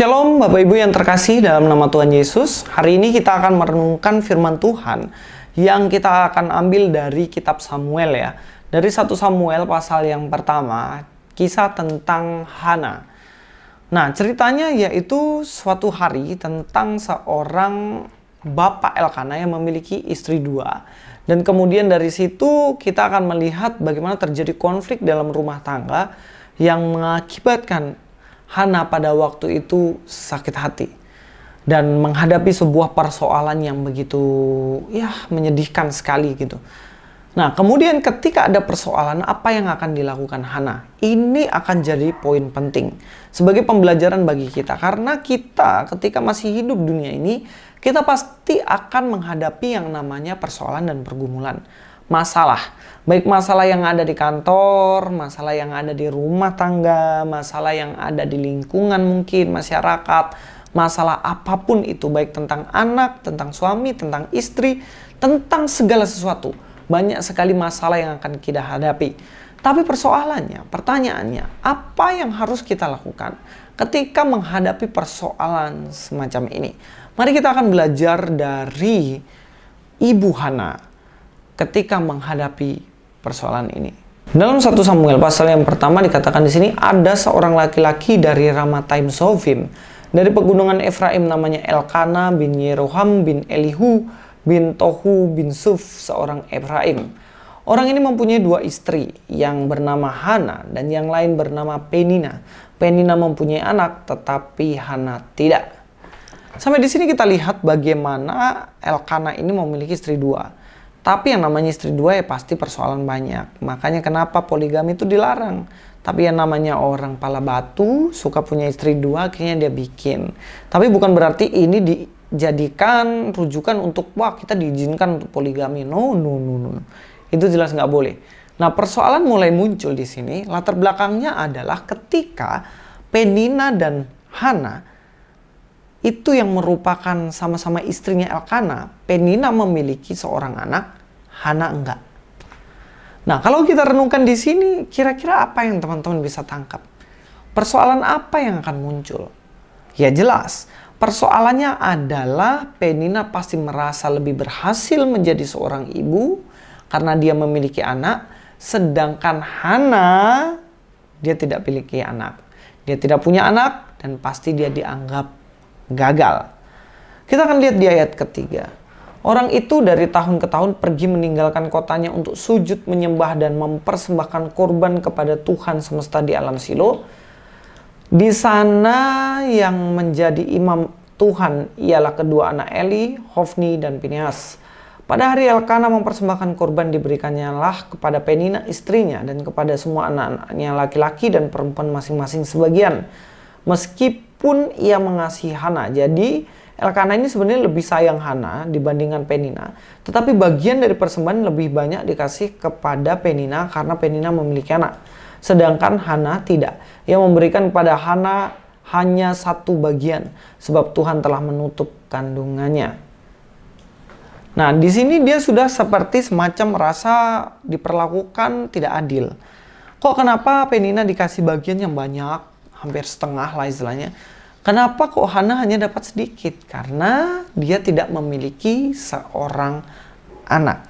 Shalom Bapak Ibu yang terkasih dalam nama Tuhan Yesus. Hari ini kita akan merenungkan firman Tuhan yang kita akan ambil dari kitab Samuel ya. Dari satu Samuel pasal yang pertama, kisah tentang Hana. Nah, ceritanya yaitu suatu hari tentang seorang bapak Elkana yang memiliki istri dua. Dan kemudian dari situ kita akan melihat bagaimana terjadi konflik dalam rumah tangga yang mengakibatkan Hana pada waktu itu sakit hati dan menghadapi sebuah persoalan yang begitu ya menyedihkan sekali gitu. Nah, kemudian ketika ada persoalan apa yang akan dilakukan Hana? Ini akan jadi poin penting sebagai pembelajaran bagi kita karena kita ketika masih hidup dunia ini, kita pasti akan menghadapi yang namanya persoalan dan pergumulan masalah. Baik masalah yang ada di kantor, masalah yang ada di rumah tangga, masalah yang ada di lingkungan mungkin, masyarakat, masalah apapun itu baik tentang anak, tentang suami, tentang istri, tentang segala sesuatu. Banyak sekali masalah yang akan kita hadapi. Tapi persoalannya, pertanyaannya, apa yang harus kita lakukan ketika menghadapi persoalan semacam ini? Mari kita akan belajar dari Ibu Hana ketika menghadapi persoalan ini. Dalam satu Samuel pasal yang pertama dikatakan di sini ada seorang laki-laki dari Ramataim Sofim dari pegunungan Efraim namanya Elkana bin Yeroham bin Elihu bin Tohu bin Suf seorang Efraim. Orang ini mempunyai dua istri yang bernama Hana dan yang lain bernama Penina. Penina mempunyai anak tetapi Hana tidak. Sampai di sini kita lihat bagaimana Elkana ini memiliki istri dua. Tapi yang namanya istri dua ya pasti persoalan banyak. Makanya kenapa poligami itu dilarang. Tapi yang namanya orang pala batu suka punya istri dua akhirnya dia bikin. Tapi bukan berarti ini dijadikan rujukan untuk wah kita diizinkan untuk poligami. No, no, no, no. Itu jelas nggak boleh. Nah persoalan mulai muncul di sini. Latar belakangnya adalah ketika Penina dan Hana itu yang merupakan sama-sama istrinya Elkana, Penina memiliki seorang anak Hana enggak. Nah, kalau kita renungkan di sini, kira-kira apa yang teman-teman bisa tangkap? Persoalan apa yang akan muncul? Ya jelas, persoalannya adalah Penina pasti merasa lebih berhasil menjadi seorang ibu karena dia memiliki anak, sedangkan Hana dia tidak memiliki anak. Dia tidak punya anak dan pasti dia dianggap gagal. Kita akan lihat di ayat ketiga. Orang itu dari tahun ke tahun pergi meninggalkan kotanya untuk sujud menyembah dan mempersembahkan korban kepada Tuhan semesta di alam Silo. Di sana yang menjadi imam Tuhan ialah kedua anak Eli, Hofni dan Pinias. Pada hari Elkana mempersembahkan korban diberikannya lah kepada Penina istrinya dan kepada semua anak-anaknya laki-laki dan perempuan masing-masing sebagian. Meskipun ia mengasihi Hana, jadi Elkana ini sebenarnya lebih sayang Hana dibandingkan Penina. Tetapi bagian dari persembahan lebih banyak dikasih kepada Penina karena Penina memiliki anak. Sedangkan Hana tidak. Ia memberikan kepada Hana hanya satu bagian. Sebab Tuhan telah menutup kandungannya. Nah, di sini dia sudah seperti semacam merasa diperlakukan tidak adil. Kok kenapa Penina dikasih bagian yang banyak, hampir setengah lah istilahnya, Kenapa kok Hana hanya dapat sedikit? Karena dia tidak memiliki seorang anak.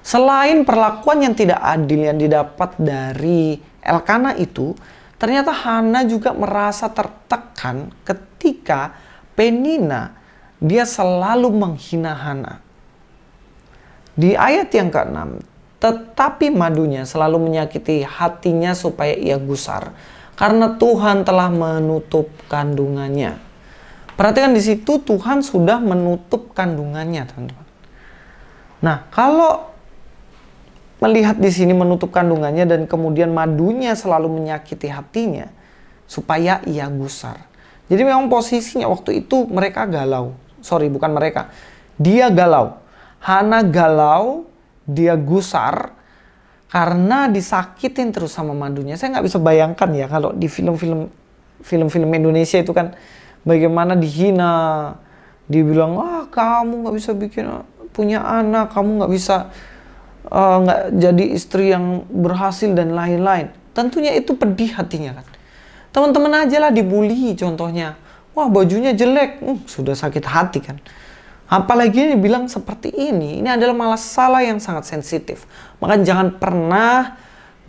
Selain perlakuan yang tidak adil yang didapat dari Elkana itu, ternyata Hana juga merasa tertekan ketika Penina dia selalu menghina Hana. Di ayat yang ke-6, tetapi madunya selalu menyakiti hatinya supaya ia gusar karena Tuhan telah menutup kandungannya. Perhatikan di situ Tuhan sudah menutup kandungannya, teman-teman. Nah, kalau melihat di sini menutup kandungannya dan kemudian madunya selalu menyakiti hatinya supaya ia gusar. Jadi memang posisinya waktu itu mereka galau. Sorry, bukan mereka. Dia galau. Hana galau, dia gusar, karena disakitin terus sama mandunya, Saya nggak bisa bayangkan ya kalau di film-film film-film Indonesia itu kan bagaimana dihina, dibilang wah kamu nggak bisa bikin punya anak, kamu nggak bisa eh, nggak uh, jadi istri yang berhasil dan lain-lain. Tentunya itu pedih hatinya kan. Teman-teman aja lah dibully contohnya. Wah bajunya jelek, hmm, sudah sakit hati kan. Apalagi yang bilang seperti ini, ini adalah malah salah yang sangat sensitif. Maka jangan pernah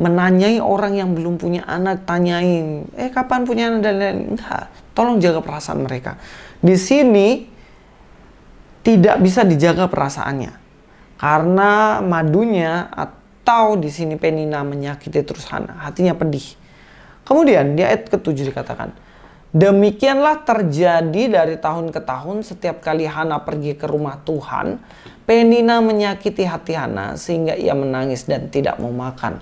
menanyai orang yang belum punya anak, tanyain, eh kapan punya anak dan lain-lain. Enggak, tolong jaga perasaan mereka. Di sini tidak bisa dijaga perasaannya. Karena madunya atau di sini Penina menyakiti terus hatinya pedih. Kemudian di ayat ketujuh dikatakan, Demikianlah terjadi dari tahun ke tahun setiap kali Hana pergi ke rumah Tuhan, Penina menyakiti hati Hana sehingga ia menangis dan tidak mau makan.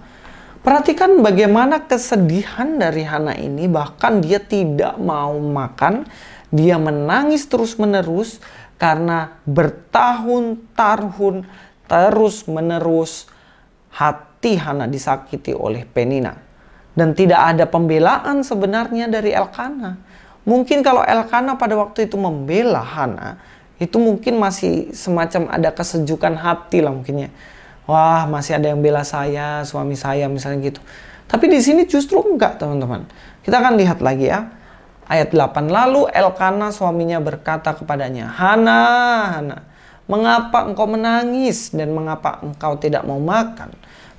Perhatikan bagaimana kesedihan dari Hana ini bahkan dia tidak mau makan, dia menangis terus-menerus karena bertahun-tahun terus-menerus hati Hana disakiti oleh Penina. Dan tidak ada pembelaan sebenarnya dari Elkana. Mungkin kalau Elkana pada waktu itu membela Hana, itu mungkin masih semacam ada kesejukan hati lah mungkinnya. Wah, masih ada yang bela saya, suami saya misalnya gitu. Tapi di sini justru enggak, teman-teman. Kita akan lihat lagi ya. Ayat 8 lalu Elkana suaminya berkata kepadanya, "Hana, Hana, mengapa engkau menangis dan mengapa engkau tidak mau makan?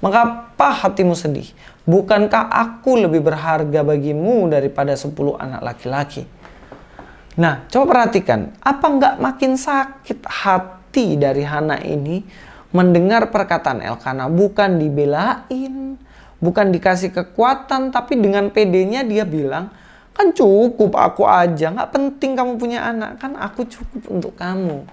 Mengapa hatimu sedih? Bukankah aku lebih berharga bagimu daripada sepuluh anak laki-laki? Nah, coba perhatikan, apa nggak makin sakit hati dari Hana ini mendengar perkataan Elkana bukan dibelain, bukan dikasih kekuatan, tapi dengan pedenya dia bilang, kan cukup aku aja, nggak penting kamu punya anak, kan aku cukup untuk kamu.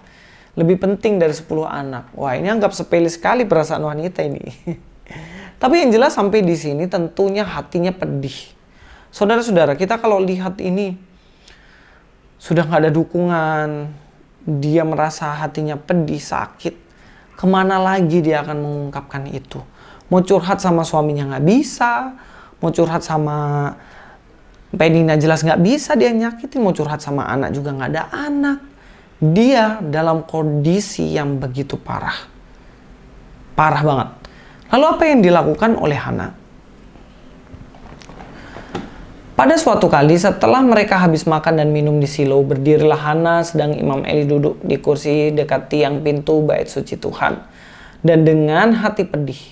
Lebih penting dari 10 anak. Wah ini anggap sepele sekali perasaan wanita ini. Tapi yang jelas sampai di sini tentunya hatinya pedih. Saudara-saudara, kita kalau lihat ini sudah nggak ada dukungan, dia merasa hatinya pedih, sakit, kemana lagi dia akan mengungkapkan itu? Mau curhat sama suaminya nggak bisa, mau curhat sama Penina jelas nggak bisa dia nyakitin, mau curhat sama anak juga nggak ada anak. Dia dalam kondisi yang begitu parah. Parah banget. Lalu apa yang dilakukan oleh Hana? Pada suatu kali setelah mereka habis makan dan minum di silo, berdirilah Hana sedang Imam Eli duduk di kursi dekat tiang pintu bait suci Tuhan. Dan dengan hati pedih,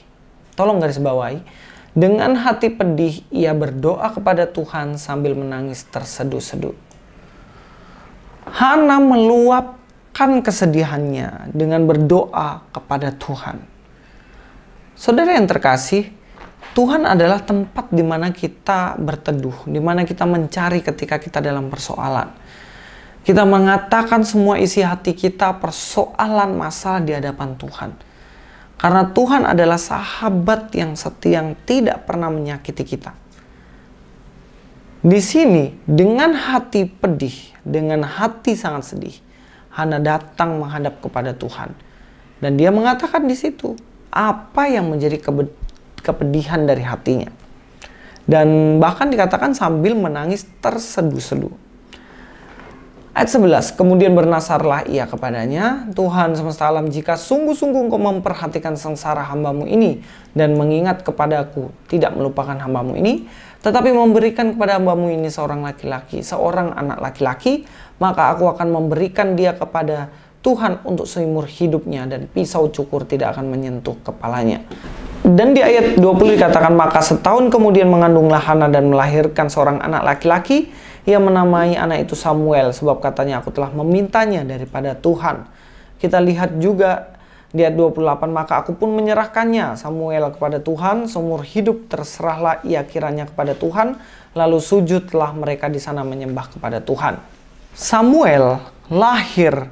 tolong garis bawahi, dengan hati pedih ia berdoa kepada Tuhan sambil menangis terseduh-seduh. Hana meluapkan kesedihannya dengan berdoa kepada Tuhan. Saudara yang terkasih, Tuhan adalah tempat di mana kita berteduh, di mana kita mencari ketika kita dalam persoalan. Kita mengatakan semua isi hati kita, persoalan masalah di hadapan Tuhan. Karena Tuhan adalah sahabat yang setia yang tidak pernah menyakiti kita. Di sini dengan hati pedih, dengan hati sangat sedih, Hana datang menghadap kepada Tuhan. Dan dia mengatakan di situ, apa yang menjadi kepedihan dari hatinya. Dan bahkan dikatakan sambil menangis terseduh-seduh. Ayat 11, kemudian bernasarlah ia kepadanya, Tuhan semesta alam jika sungguh-sungguh engkau memperhatikan sengsara hambamu ini dan mengingat kepadaku, tidak melupakan hambamu ini, tetapi memberikan kepada hambamu ini seorang laki-laki, seorang anak laki-laki, maka aku akan memberikan dia kepada Tuhan untuk seumur hidupnya dan pisau cukur tidak akan menyentuh kepalanya. Dan di ayat 20 dikatakan maka setahun kemudian mengandunglah Hana dan melahirkan seorang anak laki-laki ia menamai anak itu Samuel sebab katanya aku telah memintanya daripada Tuhan. Kita lihat juga di ayat 28 maka aku pun menyerahkannya Samuel kepada Tuhan seumur hidup terserahlah ia kiranya kepada Tuhan lalu sujudlah mereka di sana menyembah kepada Tuhan. Samuel lahir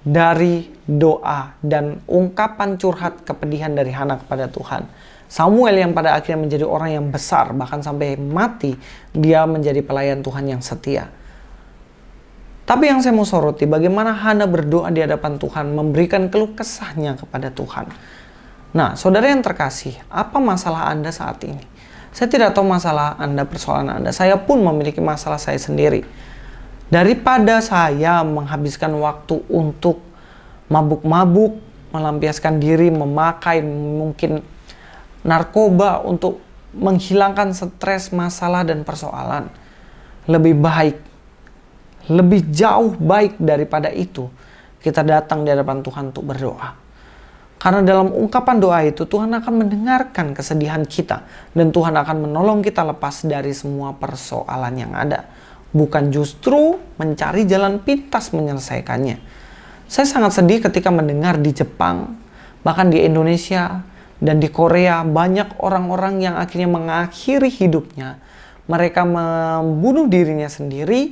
dari doa dan ungkapan curhat kepedihan dari Hana kepada Tuhan. Samuel yang pada akhirnya menjadi orang yang besar, bahkan sampai mati, dia menjadi pelayan Tuhan yang setia. Tapi yang saya mau soroti, bagaimana Hana berdoa di hadapan Tuhan, memberikan keluh kesahnya kepada Tuhan. Nah, saudara yang terkasih, apa masalah Anda saat ini? Saya tidak tahu masalah Anda, persoalan Anda. Saya pun memiliki masalah saya sendiri. Daripada saya menghabiskan waktu untuk mabuk-mabuk, melampiaskan diri, memakai mungkin narkoba untuk menghilangkan stres, masalah, dan persoalan. Lebih baik, lebih jauh baik daripada itu, kita datang di hadapan Tuhan untuk berdoa. Karena dalam ungkapan doa itu Tuhan akan mendengarkan kesedihan kita dan Tuhan akan menolong kita lepas dari semua persoalan yang ada bukan justru mencari jalan pintas menyelesaikannya. Saya sangat sedih ketika mendengar di Jepang, bahkan di Indonesia, dan di Korea banyak orang-orang yang akhirnya mengakhiri hidupnya. Mereka membunuh dirinya sendiri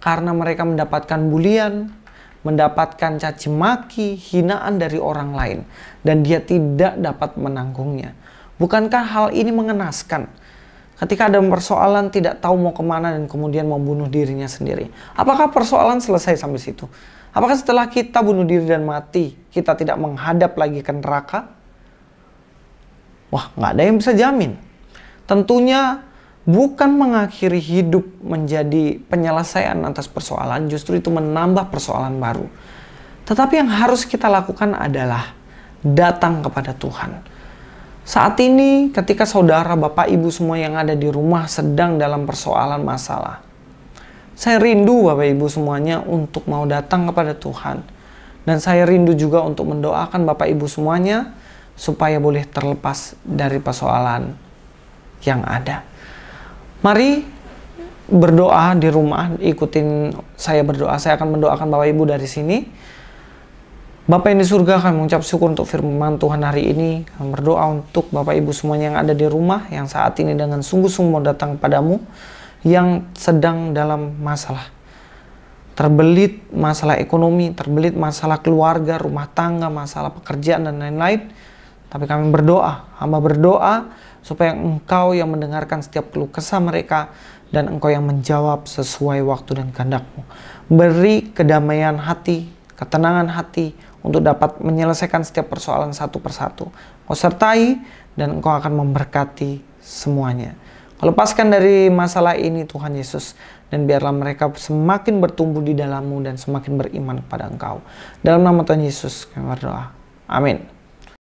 karena mereka mendapatkan bulian, mendapatkan caci maki, hinaan dari orang lain dan dia tidak dapat menanggungnya. Bukankah hal ini mengenaskan? ketika ada persoalan tidak tahu mau kemana dan kemudian mau bunuh dirinya sendiri. Apakah persoalan selesai sampai situ? Apakah setelah kita bunuh diri dan mati, kita tidak menghadap lagi ke neraka? Wah, nggak ada yang bisa jamin. Tentunya bukan mengakhiri hidup menjadi penyelesaian atas persoalan, justru itu menambah persoalan baru. Tetapi yang harus kita lakukan adalah datang kepada Tuhan saat ini, ketika saudara, bapak, ibu semua yang ada di rumah sedang dalam persoalan masalah, saya rindu bapak ibu semuanya untuk mau datang kepada Tuhan, dan saya rindu juga untuk mendoakan bapak ibu semuanya supaya boleh terlepas dari persoalan yang ada. Mari berdoa di rumah, ikutin saya berdoa. Saya akan mendoakan bapak ibu dari sini Bapak yang di surga kami mengucap syukur untuk firman Tuhan hari ini. Kami berdoa untuk Bapak Ibu semuanya yang ada di rumah yang saat ini dengan sungguh-sungguh mau datang padamu yang sedang dalam masalah. Terbelit masalah ekonomi, terbelit masalah keluarga, rumah tangga, masalah pekerjaan dan lain-lain. Tapi kami berdoa, hamba berdoa supaya engkau yang mendengarkan setiap keluh kesah mereka dan engkau yang menjawab sesuai waktu dan kehendakmu. Beri kedamaian hati, ketenangan hati, untuk dapat menyelesaikan setiap persoalan satu persatu. Kau sertai dan engkau akan memberkati semuanya. Kau lepaskan dari masalah ini Tuhan Yesus dan biarlah mereka semakin bertumbuh di dalammu dan semakin beriman kepada Engkau. Dalam nama Tuhan Yesus kami berdoa. Amin.